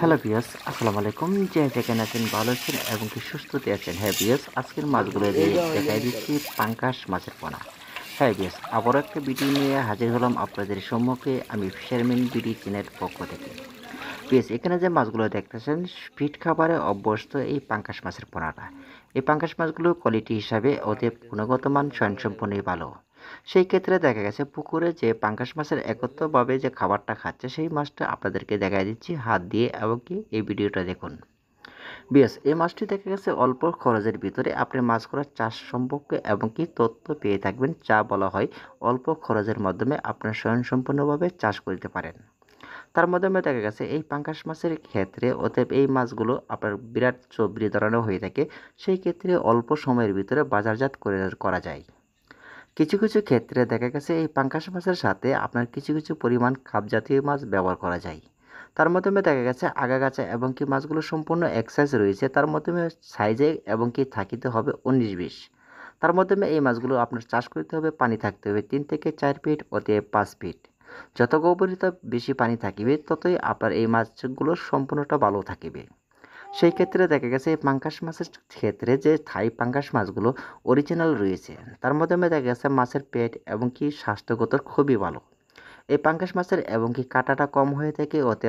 hello বিয়াস আসসালামু আলাইকুম যে যেখানে আছেন ভালো আছেন এবং কি সুস্থতে আছেন হ্যাঁ বিয়াস আজকের মাছগুলো দেখাই দিচ্ছি পাঙ্কাশ মাছের পোনা হ্যাঁ বিয়াস আবারও একটা ভিডিও নিয়ে হাজির হলাম আপনাদের সম্মুখে আমি ফিশারম্যান বিডি চিনের পক্ষ থেকে বিয়াস এখানে যে মাছগুলো দেখতেছেন ফিট খাবারে অভ্যস্ত এই পাঙ্কাশ মাছের পোনাটা এই পাঙ্কাশ মাছগুলো কোয়ালিটি হিসাবে ওদের গুণগত মান স্বয়ংসম্পূর্ণই ভালো সেই ক্ষেত্রে দেখা গেছে পুকুরে যে পাঙ্কাশ মাছের একত্রভাবে যে খাবারটা খাচ্ছে সেই মাছটা আপনাদেরকে দেখা দিচ্ছি হাত দিয়ে এবং কি এই ভিডিওটা দেখুন বিএস এই মাছটি দেখা গেছে অল্প খরচের ভিতরে আপনি মাছ করার চাষ সম্পর্কে এবং কি তথ্য পেয়ে থাকবেন যা বলা হয় অল্প খরচের মাধ্যমে আপনার সম্পূর্ণভাবে চাষ করতে পারেন তার মাধ্যমে দেখা গেছে এই পাঙ্কাশ মাছের ক্ষেত্রে অতএব এই মাছগুলো আপনার বিরাট চবরি ধরানো হয়ে থাকে সেই ক্ষেত্রে অল্প সময়ের ভিতরে বাজারজাত করে করা যায় কিছু কিছু ক্ষেত্রে দেখা গেছে এই পাঙ্কাশ মাছের সাথে আপনার কিছু কিছু পরিমাণ খাপ জাতীয় মাছ ব্যবহার করা যায় তার মাধ্যমে দেখা গেছে আগাগাছা এবং কি মাছগুলো সম্পূর্ণ এক সাইজ রয়েছে তার মাধ্যমে সাইজে এবং কি থাকিতে হবে উনিশ বিশ তার মাধ্যমে এই মাছগুলো আপনার চাষ করতে হবে পানি থাকতে হবে তিন থেকে চার ফিট অতি পাঁচ ফিট যত গোপরিত বেশি পানি থাকিবে ততই আপনার এই মাছগুলো সম্পূর্ণটা ভালো থাকিবে সেই ক্ষেত্রে দেখা গেছে এই পাঙ্কাশ মাছের ক্ষেত্রে যে থাই পাঙ্কাশ মাছগুলো অরিজিনাল রয়েছে তার মাধ্যমে দেখা গেছে মাছের পেট এবং কি স্বাস্থ্যগত খুবই ভালো এই পাঙ্কাশ মাছের এবং কি কাটাটা কম হয়ে থাকে ওতে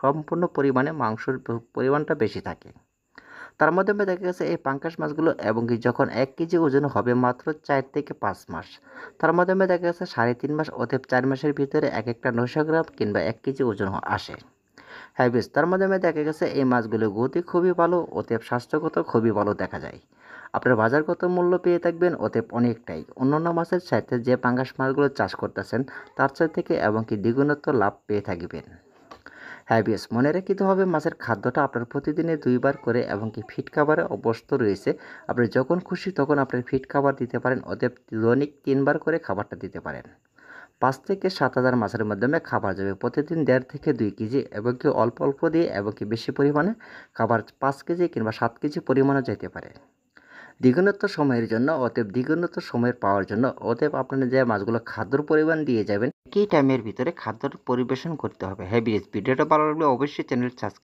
সম্পূর্ণ পরিমাণে মাংসর পরিমাণটা বেশি থাকে তার মাধ্যমে দেখা গেছে এই পাঙ্কাশ মাছগুলো এবং কি যখন এক কেজি ওজন হবে মাত্র চার থেকে পাঁচ মাস তার মাধ্যমে দেখা গেছে সাড়ে তিন মাস অতএব চার মাসের ভিতরে এক একটা নয়শো গ্রাম কিংবা এক কেজি ওজন আসে হ্যাবিস তার মাধ্যমে দেখা গেছে এই মাছগুলো গতি খুবই ভালো অতএব স্বাস্থ্যগত খুবই ভালো দেখা যায় আপনার বাজারগত মূল্য পেয়ে থাকবেন অতএব অনেকটাই অন্যান্য মাছের সাথে যে পাঙ্গাস মাছগুলো চাষ করতেছেন তার সাথে থেকে এবং কি দ্বিগুণত্ব লাভ পেয়ে থাকবেন হ্যাবিস মনে রাখিতে হবে মাছের খাদ্যটা আপনার প্রতিদিনে দুইবার করে এবং কি ফিট খাবারে অভ্যস্ত রয়েছে আপনি যখন খুশি তখন আপনার ফিট খাবার দিতে পারেন অতএব দৈনিক তিনবার করে খাবারটা দিতে পারেন পাঁচ থেকে সাত হাজার মাছের মাধ্যমে খাবার যাবে প্রতিদিন দেড় থেকে দুই কেজি এবং কি অল্প অল্প দিয়ে এবং কি বেশি পরিমাণে খাবার পাঁচ কেজি কিংবা সাত কেজি পরিমাণে যেতে পারে দ্বিগুণত্ব সময়ের জন্য অতএব দ্বিগুণত্ব সময়ের পাওয়ার জন্য অতএব আপনারা যে মাছগুলো খাদ্যর পরিমাণ দিয়ে যাবেন কি টাইমের ভিতরে খাদ্য পরিবেশন করতে হবে হ্যাঁ ভিডিওটা ভালো লাগলে অবশ্যই চ্যানেল সাবস্ক্রাইব